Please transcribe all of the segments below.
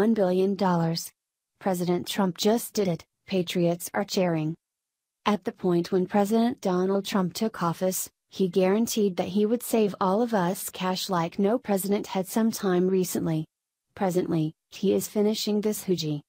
$1 billion. President Trump just did it, patriots are cheering. At the point when President Donald Trump took office, he guaranteed that he would save all of us cash like no president had sometime recently. Presently, he is finishing this hoogie.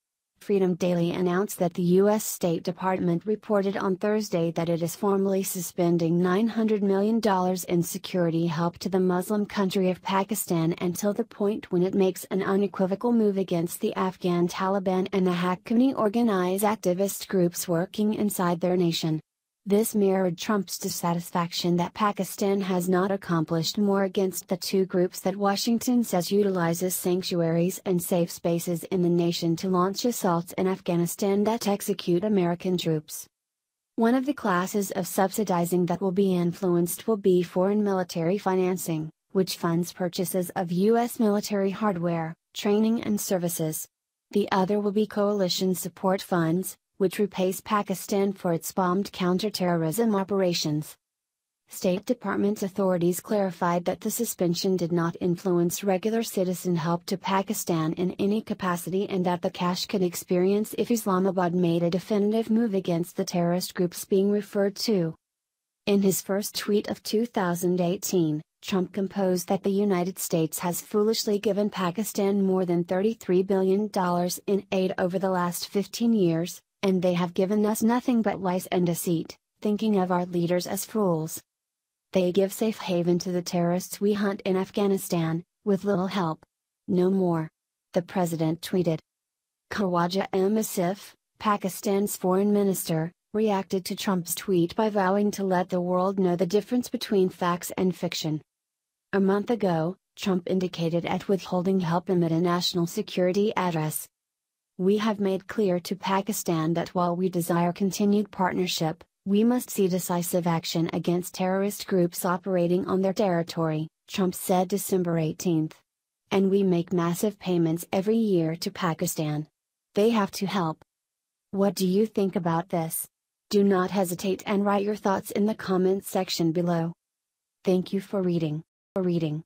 Freedom Daily announced that the U.S. State Department reported on Thursday that it is formally suspending $900 million in security help to the Muslim country of Pakistan until the point when it makes an unequivocal move against the Afghan Taliban and the Haqqani organized activist groups working inside their nation. This mirrored Trump's dissatisfaction that Pakistan has not accomplished more against the two groups that Washington says utilizes sanctuaries and safe spaces in the nation to launch assaults in Afghanistan that execute American troops. One of the classes of subsidizing that will be influenced will be foreign military financing, which funds purchases of U.S. military hardware, training and services. The other will be coalition support funds, which repays Pakistan for its bombed counterterrorism operations. State Department authorities clarified that the suspension did not influence regular citizen help to Pakistan in any capacity and that the cash could experience if Islamabad made a definitive move against the terrorist groups being referred to. In his first tweet of 2018, Trump composed that the United States has foolishly given Pakistan more than $33 billion in aid over the last 15 years, and they have given us nothing but lies and deceit, thinking of our leaders as fools. They give safe haven to the terrorists we hunt in Afghanistan, with little help. No more. The president tweeted. Khawaja M. Asif, Pakistan's foreign minister, reacted to Trump's tweet by vowing to let the world know the difference between facts and fiction. A month ago, Trump indicated at withholding help amid a national security address, we have made clear to Pakistan that while we desire continued partnership, we must see decisive action against terrorist groups operating on their territory, Trump said December 18. And we make massive payments every year to Pakistan. They have to help. What do you think about this? Do not hesitate and write your thoughts in the comments section below. Thank you for reading. For reading.